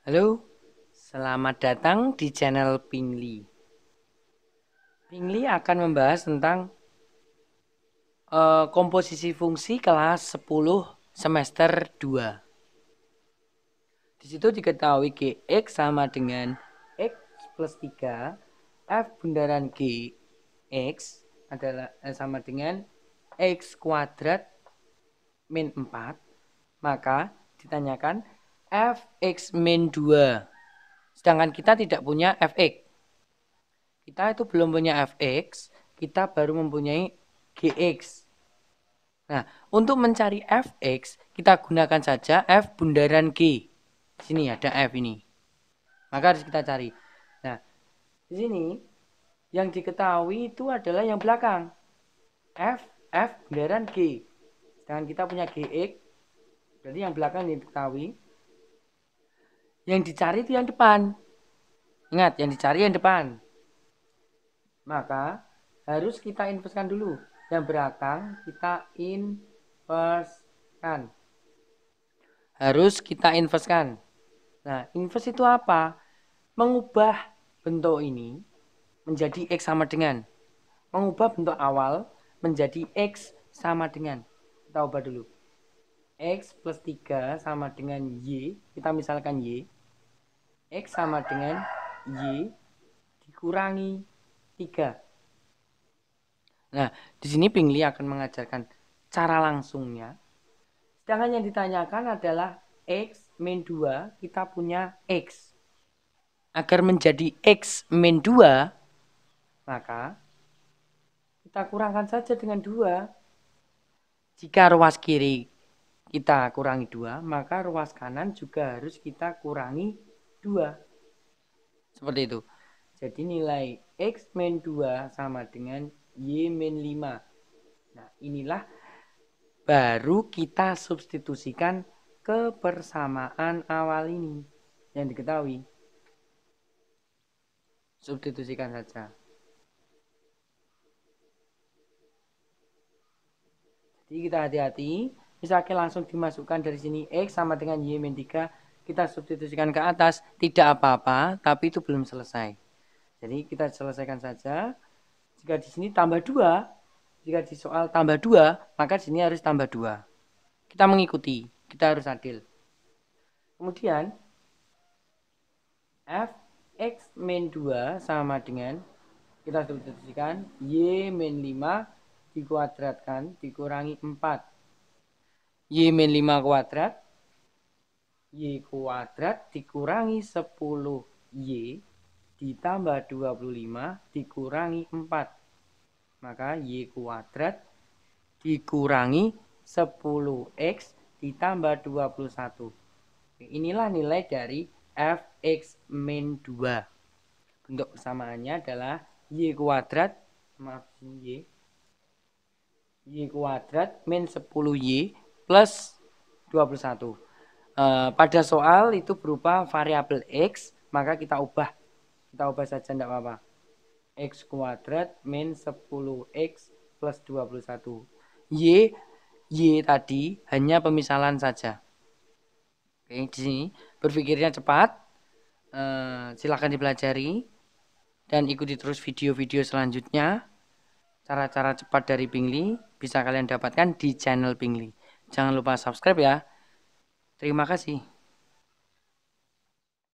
Halo, selamat datang di channel Pingli. Pingli akan membahas tentang uh, komposisi fungsi kelas 10 semester 2. Di situ diketahui GX sama dengan X plus 3, F bundaran GX adalah eh, sama dengan X kuadrat min 4. Maka ditanyakan fx min 2. Sedangkan kita tidak punya fx. Kita itu belum punya fx, kita baru mempunyai gx. Nah, untuk mencari fx, kita gunakan saja f bundaran g. Di sini ada f ini. Maka harus kita cari. Nah, di sini yang diketahui itu adalah yang belakang. F, F bundaran G. Sedangkan kita punya GX, jadi yang belakang diketahui yang dicari itu yang depan. Ingat, yang dicari yang depan. Maka harus kita inverskan dulu. Yang belakang kita inverskan. Harus kita inverskan. Nah, invest itu apa? Mengubah bentuk ini menjadi X sama dengan. Mengubah bentuk awal menjadi X sama dengan. Kita ubah dulu. X plus 3 sama dengan Y. Kita misalkan Y. X sama dengan Y dikurangi 3. Nah, di sini Pingli akan mengajarkan cara langsungnya. Sedangkan yang ditanyakan adalah X min 2, kita punya X. Agar menjadi X min 2, maka kita kurangkan saja dengan 2. Jika ruas kiri kita kurangi 2, maka ruas kanan juga harus kita kurangi 2. Seperti itu. Jadi nilai X min 2 sama dengan Y min 5. Nah inilah baru kita substitusikan ke persamaan awal ini yang diketahui. Substitusikan saja. Jadi kita hati-hati, misalnya langsung dimasukkan dari sini X sama dengan Y min 3 kita substitusikan ke atas tidak apa-apa tapi itu belum selesai jadi kita selesaikan saja jika di sini tambah dua jika di soal tambah dua maka di sini harus tambah dua kita mengikuti kita harus adil kemudian f x min 2 sama dengan kita substitusikan y min 5 dikuadratkan dikurangi empat y min 5 kuadrat Y kuadrat dikurangi 10Y ditambah 25 dikurangi 4. Maka Y kuadrat dikurangi 10X ditambah 21. Inilah nilai dari fx min 2. Bentuk persamaannya adalah Y kuadrat maaf Y Y kuadrat min 10Y plus 21. Eh, pada soal itu berupa variabel x maka kita ubah kita ubah saja tidak apa-apa x kuadrat min 10x plus 21 y y tadi hanya pemisalan saja oke di sini berpikirnya cepat E, eh, silahkan dipelajari dan ikuti terus video-video selanjutnya cara-cara cepat dari Bingli bisa kalian dapatkan di channel Bingli jangan lupa subscribe ya Terima kasih.